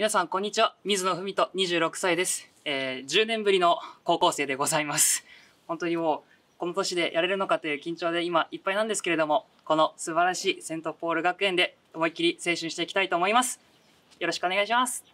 皆さん、こんにちは。水野文人、26歳です。えー、10年ぶりの高校生でございます。本当にもう、この年でやれるのかという緊張で今いっぱいなんですけれども、この素晴らしいセントポール学園で思いっきり青春していきたいと思います。よろしくお願いします。